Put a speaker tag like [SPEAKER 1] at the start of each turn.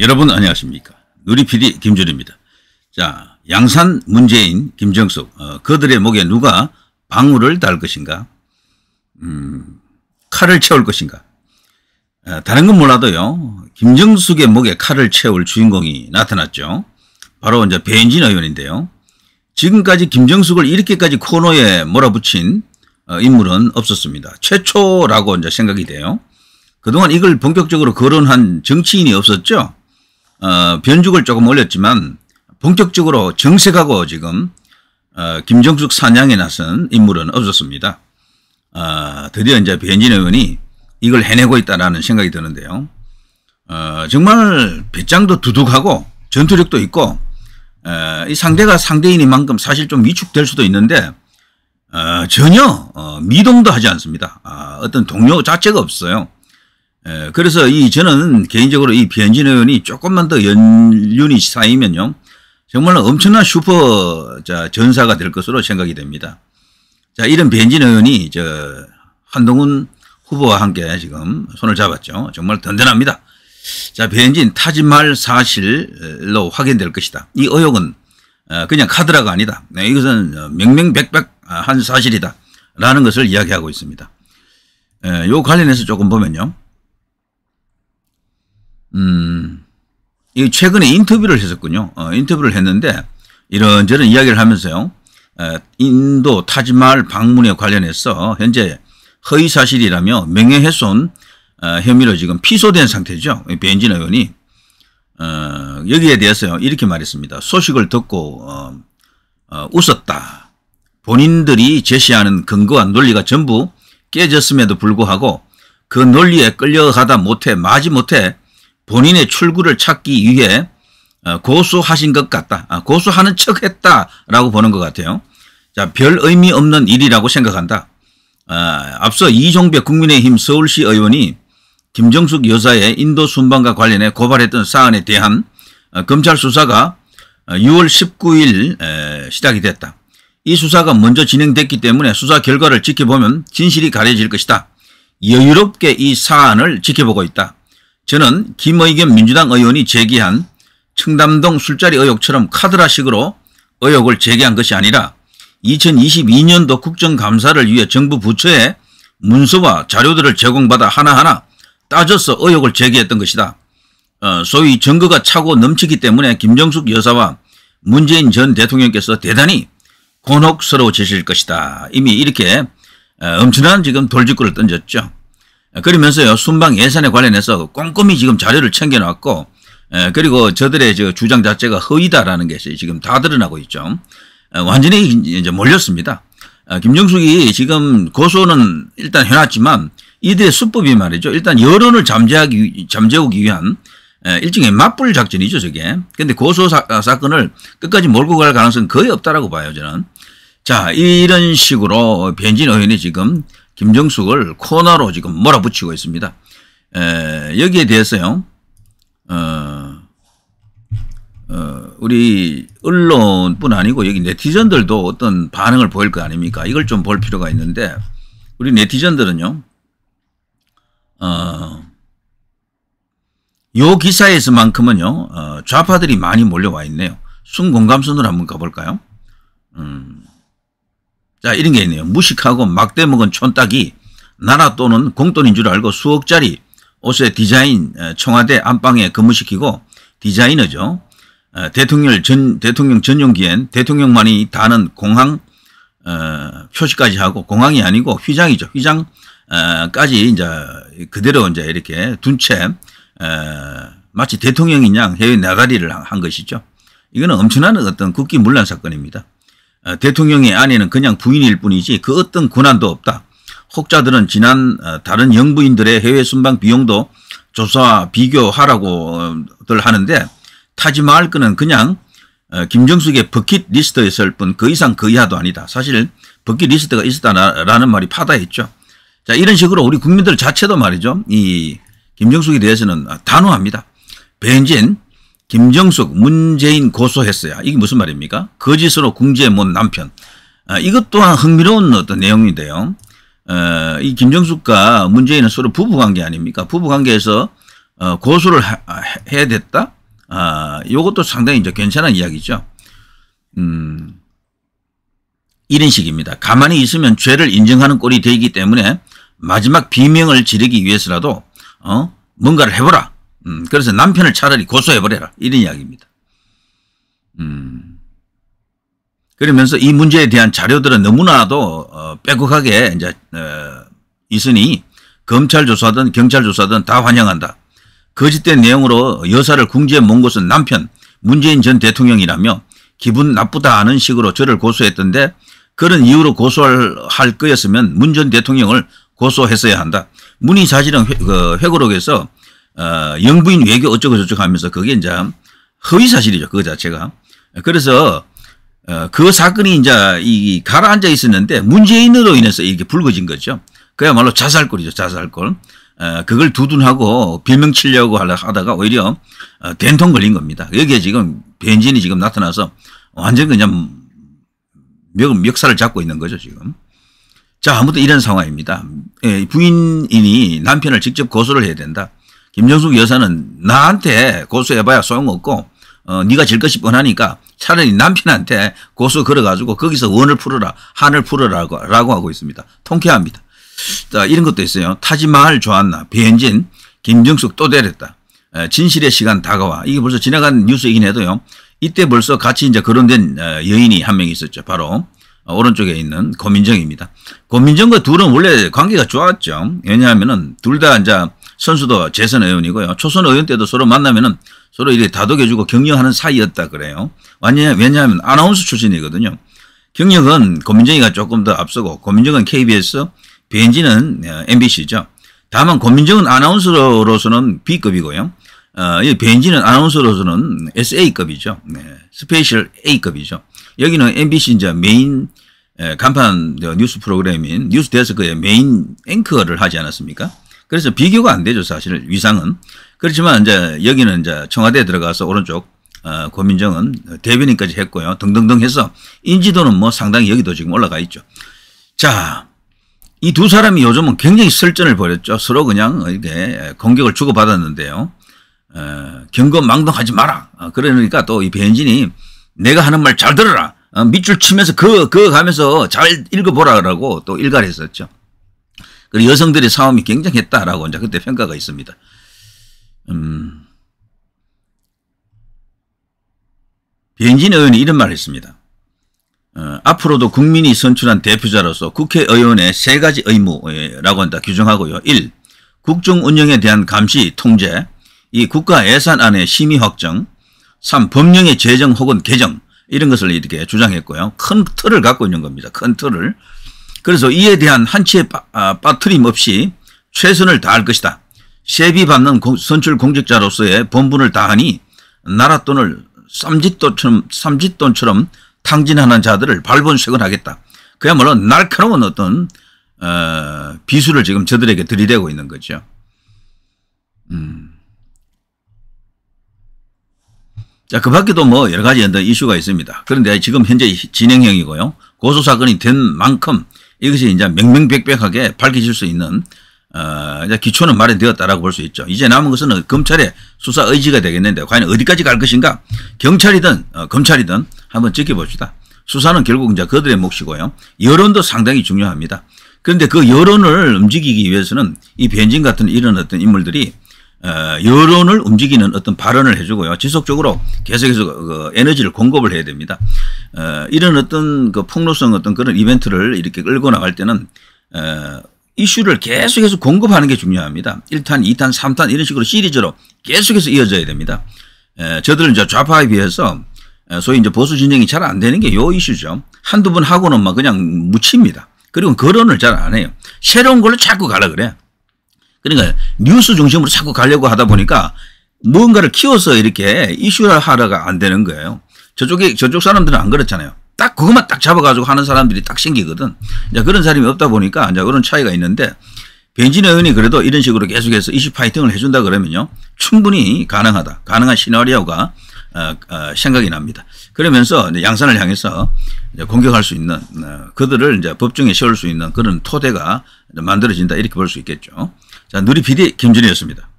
[SPEAKER 1] 여러분 안녕하십니까. 누리피디 김준입니다. 자, 양산 문재인 김정숙 어, 그들의 목에 누가 방울을 달 것인가? 음, 칼을 채울 것인가? 어, 다른 건 몰라도요. 김정숙의 목에 칼을 채울 주인공이 나타났죠. 바로 이제 배인진 의원인데요. 지금까지 김정숙을 이렇게까지 코너에 몰아붙인 어, 인물은 없었습니다. 최초라고 이제 생각이 돼요. 그동안 이걸 본격적으로 거론한 정치인이 없었죠. 어, 변죽을 조금 올렸지만 본격적으로 정색하고 지금 어, 김정숙 사냥에 나선 인물은 없었습니다. 어, 드디어 이제 변진 의원이 이걸 해내고 있다라 생각이 드는데요. 어, 정말 배짱도 두둑하고 전투력도 있고 어, 이 상대가 상대인이만큼 사실 좀 위축될 수도 있는데 어, 전혀 어, 미동도 하지 않습니다. 아, 어떤 동료 자체가 없어요. 예, 그래서 이 저는 개인적으로 이 변진 의원이 조금만 더 연륜이 쌓이면요. 정말 엄청난 슈퍼 자, 전사가 될 것으로 생각이 됩니다. 자, 이런 변진 의원이 저 한동훈 후보와 함께 지금 손을 잡았죠. 정말 든든합니다. 자, 변진 타지말 사실로 확인될 것이다. 이 의혹은 어, 그냥 카드라가 아니다. 네, 이것은 명명백백한 사실이다. 라는 것을 이야기하고 있습니다. 예, 요 관련해서 조금 보면요. 음, 이 최근에 인터뷰를 했었군요. 어, 인터뷰를 했는데 이런저런 이야기를 하면서요. 에, 인도 타지말 마 방문에 관련해서 현재 허위 사실이라며 명예훼손 어, 혐의로 지금 피소된 상태죠. 벤진 의원이 어, 여기에 대해서요 이렇게 말했습니다. 소식을 듣고 어, 어, 웃었다. 본인들이 제시하는 근거와 논리가 전부 깨졌음에도 불구하고 그 논리에 끌려가다 못해 마지못해 본인의 출구를 찾기 위해 어, 고소하신 것 같다. 아, 고소하는 척 했다라고 보는 것 같아요. 자, 별 의미 없는 일이라고 생각한다. 아, 앞서 이종백 국민의힘 서울시 의원이 김정숙 여사의 인도 순방과 관련해 고발했던 사안에 대한 어, 검찰 수사가 6월 어, 19일 시작이 됐다. 이 수사가 먼저 진행됐기 때문에 수사 결과를 지켜보면 진실이 가려질 것이다. 여유롭게 이 사안을 지켜보고 있다. 저는 김의겸 민주당 의원이 제기한 청담동 술자리 의혹처럼 카드라식으로 의혹을 제기한 것이 아니라 2022년도 국정감사를 위해 정부 부처에 문서와 자료들을 제공받아 하나하나 따져서 의혹을 제기했던 것이다. 어, 소위 증거가 차고 넘치기 때문에 김정숙 여사와 문재인 전 대통령께서 대단히 곤혹스러워지실 것이다. 이미 이렇게 어, 엄청난 지금 돌직구를 던졌죠. 그러면서요 순방 예산에 관련해서 꼼꼼히 지금 자료를 챙겨놨고 예, 그리고 저들의 주장 자체가 허위다라는 것이 지금 다 드러나고 있죠. 예, 완전히 이제 몰렸습니다. 아, 김정숙이 지금 고소는 일단 해놨지만 이들의 수법이 말이죠. 일단 여론을 잠재하기, 잠재우기 위한 예, 일종의 맞불 작전이죠, 저게. 근데 고소 사, 건을 끝까지 몰고 갈 가능성은 거의 없다라고 봐요, 저는. 자, 이런 식으로 변진 의원이 지금 김정숙을 코너로 지금 몰아붙이고 있습니다. 에, 여기에 대해서요. 어, 어, 우리 언론뿐 아니고 여기 네티즌들도 어떤 반응을 보일 거 아닙니까? 이걸 좀 볼 필요가 있는데 우리 네티즌들은요. 어, 요 기사에서만큼은요. 어, 좌파들이 많이 몰려와 있네요. 순공감순으로 한번 가볼까요? 음. 자 이런 게 있네요. 무식하고 막대먹은 촌딱이 나라 또는 공돈인 줄 알고 수억짜리 옷의 디자인 청와대 안방에 근무시키고 디자이너죠. 대통령 전 대통령 전용기엔 대통령만이 다는 공항 어, 표시까지 하고 공항이 아니고 휘장이죠. 휘장까지 이제 그대로 이제 이렇게 둔채 어, 마치 대통령이냥 해외 나가리를 한 것이죠. 이거는 엄청난 어떤 국기 문란 사건입니다. 어, 대통령의 아내는 그냥 부인일 뿐이지 그 어떤 권한도 없다. 혹자들은 지난 어, 다른 영부인들의 해외 순방 비용도 조사 비교하라고들 어, 하는데 타지마할 거는 그냥 김정숙의 버킷리스트였을뿐 그 이상 그 이하도 아니다. 사실 버킷리스트가 있었다라는 말이 파다했죠. 자 이런 식으로 우리 국민들 자체도 말이죠. 이 김정숙에 대해서는 단호합니다. 배진 김정숙, 문재인 고소했어요. 이게 무슨 말입니까? 거짓으로 궁지에 못 남편. 아, 이것 또한 흥미로운 어떤 내용인데요. 어, 이 김정숙과 문재인은 서로 부부관계 아닙니까? 부부관계에서 어, 고소를 하, 해야 됐다? 아, 요것도 상당히 이제 괜찮은 이야기죠. 음, 이런 식입니다. 가만히 있으면 죄를 인정하는 꼴이 되기 때문에 마지막 비명을 지르기 위해서라도 어, 뭔가를 해보라. 음, 그래서 남편을 차라리 고소해버려라. 이런 이야기입니다. 음. 그러면서 이 문제에 대한 자료들은 너무나도 어, 빼곡하게 이제 어, 있으니 검찰 조사든 경찰 조사든 다 환영한다. 거짓된 그 내용으로 여사를 궁지에 몬 것은 남편 문재인 전 대통령이라며 기분 나쁘다 하는 식으로 저를 고소했던데 그런 이유로 고소할 거였으면 문 전 대통령을 고소했어야 한다. 문희 사실은 회, 그 회고록에서 어, 영부인 외교 어쩌고 저쩌고 하면서 그게 이제 허위 사실이죠. 그 자체가. 그래서 어, 그 사건이 이제 이 가라앉아 있었는데 문재인으로 인해서 이게 렇 불거진 거죠. 그야말로 자살골이죠. 자살골. 어, 그걸 두둔하고 빌명 치려고 하다가 오히려 어, 된통 걸린 겁니다. 여기에 지금 벤진이 지금 나타나서 완전 그냥 멱, 역사를 잡고 있는 거죠. 지금. 자, 아무튼 이런 상황입니다. 예, 부인이 남편을 직접 고소를 해야 된다. 김정숙 여사는 나한테 고소해봐야 소용없고 어, 네가 질 것이 뻔하니까 차라리 남편한테 고소 걸어가지고 거기서 원을 풀어라 한을 풀어라고 라고 하고 있습니다. 통쾌합니다. 자 이런 것도 있어요. 타지마할 좋았나 배현진 김정숙 또 때렸다. 진실의 시간 다가와 이게 벌써 지나간 뉴스이긴 해도요. 이때 벌써 같이 이제 거론된 어, 여인이 한 명 있었죠. 바로 어, 오른쪽에 있는 고민정입니다. 고민정과 둘은 원래 관계가 좋았죠. 왜냐하면은 둘 다 이제 선수도 재선 의원이고요. 초선 의원 때도 서로 만나면은 서로 이렇게 다독여주고 격려하는 사이였다 그래요. 왜냐, 하면 아나운서 출신이거든요. 경력은 고민정이가 조금 더 앞서고 고민정은 KBS, BNG는 MBC죠. 다만 고민정은 아나운서로서는 B급이고요. 어, 이 b 는 아나운서로서는 SA급이죠. 네, 스페셜 A급이죠. 여기는 MBC 이제 메인 간판 뉴스 프로그램인 뉴스 데스크의 메인 앵커를 하지 않았습니까? 그래서 비교가 안 되죠. 사실 위상은. 그렇지만 이제 여기는 이제 청와대에 들어가서 오른쪽 어, 고민정은 대변인까지 했고요. 등등등 해서 인지도는 뭐 상당히 여기도 지금 올라가 있죠. 자, 이 두 사람이 요즘은 굉장히 설전을 벌였죠. 서로 그냥 이게 공격을 주고받았는데요. 어, 경건망동하지 마라. 어, 그러니까 또이배진이 내가 하는 말 잘 들어라. 어, 밑줄 치면서 그, 그 가면서 잘읽어보라고또 일갈했었죠. 그리고 여성들의 싸움이 굉장했다라고 이제 그때 평가가 있습니다. 음, 변진 의원이 이런 말을 했습니다. 어, 앞으로도 국민이 선출한 대표자로서 국회의원의 세 가지 의무라고 한다 규정하고요. 1. 국정 운영에 대한 감시, 통제. 2. 국가 예산안의 심의 확정. 3. 법령의 제정 혹은 개정. 이런 것을 이렇게 주장했고요. 큰 틀을 갖고 있는 겁니다. 큰 틀을. 그래서 이에 대한 한치의 빠, 아, 트림 없이 최선을 다할 것이다. 세비 받는 선출 공직자로서의 본분을 다하니 나라 돈을 쌈짓돈처럼, 쌈짓돈처럼 탕진하는 자들을 발본색원하겠다. 그야말로 날카로운 어떤 어, 비수를 지금 저들에게 들이대고 있는 거죠. 음. 자, 그 밖에도 뭐 여러 가지 이슈가 있습니다. 그런데 지금 현재 진행형이고요. 고소사건이 된 만큼 이것이 이제 명명백백하게 밝혀질 수 있는 어, 이제 기초는 마련되었다라고 볼 수 있죠. 이제 남은 것은 검찰의 수사 의지가 되겠는데 과연 어디까지 갈 것인가? 경찰이든 어, 검찰이든 한번 지켜봅시다. 수사는 결국 이제 그들의 몫이고요. 여론도 상당히 중요합니다. 그런데 그 여론을 움직이기 위해서는 이 변진 같은 이런 어떤 인물들이 어, 여론을 움직이는 어떤 발언을 해주고요. 지속적으로 계속해서 그, 그 에너지를 공급을 해야 됩니다. 어, 이런 어떤 그 폭로성 어떤 그런 이벤트를 이렇게 끌고 나갈 때는 어, 이슈를 계속해서 공급하는 게 중요합니다. 1탄, 2탄, 3탄 이런 식으로 시리즈로 계속해서 이어져야 됩니다. 에, 저들은 이제 좌파에 비해서 소위 이제 보수 진영이 잘 안 되는 게 요 이슈죠. 한두 번 하고는 막 그냥 묻힙니다. 그리고 거론을 잘 안 해요. 새로운 걸로 자꾸 가려 그래. 그러니까 뉴스 중심으로 자꾸 가려고 하다 보니까 무언가를 키워서 이렇게 이슈를 하러가 안 되는 거예요. 저쪽에 저쪽 사람들은 안 그렇잖아요. 딱 그것만 딱 잡아가지고 하는 사람들이 딱 생기거든. 이제 그런 사람이 없다 보니까 이제 그런 차이가 있는데 벤진 의원이 그래도 이런 식으로 계속해서 이슈 파이팅을 해준다 그러면요 충분히 가능하다. 가능한 시나리오가 어, 어, 생각이 납니다. 그러면서 양산을 향해서 공격할 수 있는 어, 그들을 이제 법정에 세울 수 있는 그런 토대가 만들어진다 이렇게 볼 수 있겠죠. 자 누리 PD 김준희였습니다.